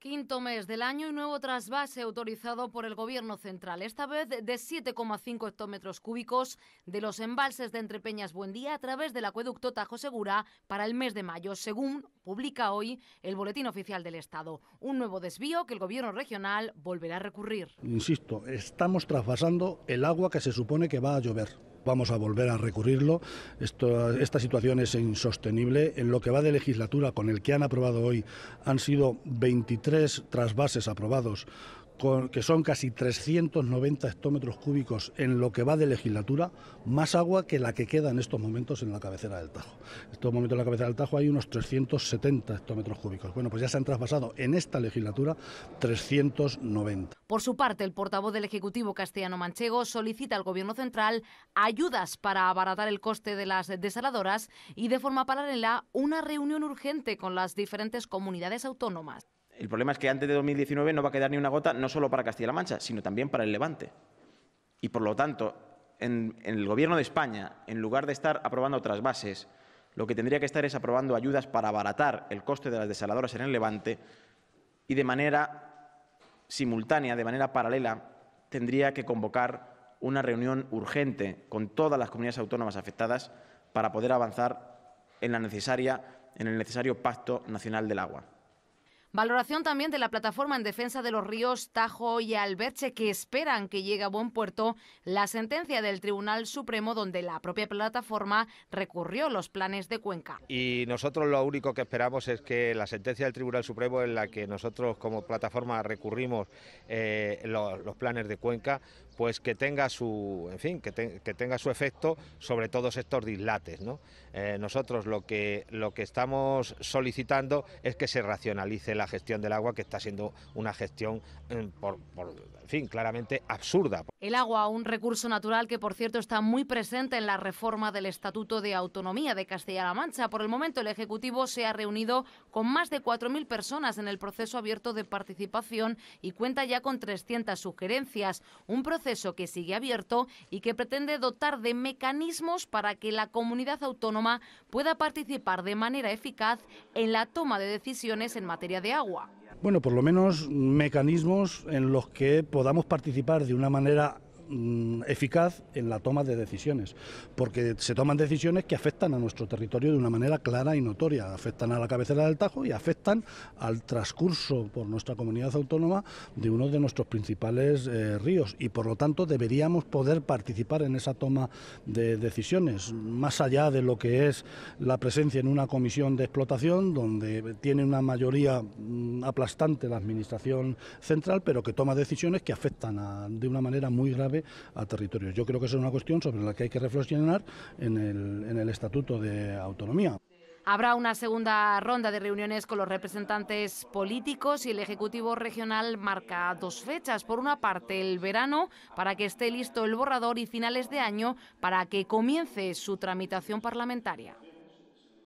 Quinto mes del año y nuevo trasvase autorizado por el Gobierno Central, esta vez de 7,5 hectómetros cúbicos de los embalses de Entrepeñas Buendía a través del acueducto Tajo Segura para el mes de mayo, según publica hoy el Boletín Oficial del Estado. Un nuevo desvío que el Gobierno regional volverá a recurrir. Insisto, estamos trasvasando el agua que se supone que va a llover vamos a volver a recurrirlo. esta situación es insostenible. En lo que va de legislatura, con el que han aprobado hoy, han sido 23 trasvases aprobados que son casi 390 hectómetros cúbicos en lo que va de legislatura, más agua que la que queda en estos momentos en la cabecera del Tajo. En estos momentos en la cabecera del Tajo hay unos 370 hectómetros cúbicos. Bueno, pues ya se han traspasado en esta legislatura 390. Por su parte, el portavoz del Ejecutivo Castellano Manchego solicita al Gobierno Central a ayudas para abaratar el coste de las desaladoras y de forma paralela una reunión urgente con las diferentes comunidades autónomas. El problema es que antes de 2019 no va a quedar ni una gota, no solo para Castilla-La Mancha, sino también para el Levante. Y por lo tanto, en, el Gobierno de España, en lugar de estar aprobando otras bases... lo que tendría que estar es aprobando ayudas para abaratar el coste de las desaladoras en el Levante y de manera simultánea, de manera paralela, tendría que convocar una reunión urgente con todas las comunidades autónomas afectadas para poder avanzar en, la necesaria, en el necesario Pacto Nacional del Agua. Valoración también de la plataforma en defensa de los ríos Tajo y Alberche que esperan que llegue a buen puerto la sentencia del Tribunal Supremo donde la propia plataforma recurrió los planes de Cuenca. Y nosotros lo único que esperamos es que la sentencia del Tribunal Supremo en la que nosotros como plataforma recurrimos eh, los planes de Cuenca pues que tenga su, en fin, que, tenga su efecto sobre todos estos dislates. ¿no? Eh, nosotros lo que, lo que estamos solicitando es que se racionalice la gestión del agua, que está siendo una gestión, mm, por, fin, claramente absurda. El agua, un recurso natural que, por cierto, está muy presente en la reforma del Estatuto de Autonomía de Castilla-La Mancha. Por el momento, el Ejecutivo se ha reunido con más de 4.000 personas en el proceso abierto de participación y cuenta ya con 300 sugerencias. Un que sigue abierto y que pretende dotar de mecanismos para que la comunidad autónoma pueda participar de manera eficaz en la toma de decisiones en materia de agua. Bueno, por lo menos mecanismos en los que podamos participar de una manera Mm, eficaz en la toma de decisiones, porque se toman decisiones que afectan a nuestro territorio de una manera clara y notoria, afectan a la cabecera del Tajo y afectan al transcurso por nuestra comunidad autónoma de uno de nuestros principales eh, ríos y por lo tanto deberíamos poder participar en esa toma de decisiones, más allá de lo que es la presencia en una comisión de explotación donde tiene una mayoría mm, aplastante la administración central, pero que toma decisiones que afectan de una manera muy grave a territorios. Yo creo que es una cuestión sobre la que hay que reflexionar en el Estatuto de Autonomía. Habrá una segunda ronda de reuniones con los representantes políticos y el Ejecutivo Regional marca dos fechas. Por una parte, el verano, para que esté listo el borrador y finales de año, para que comience su tramitación parlamentaria.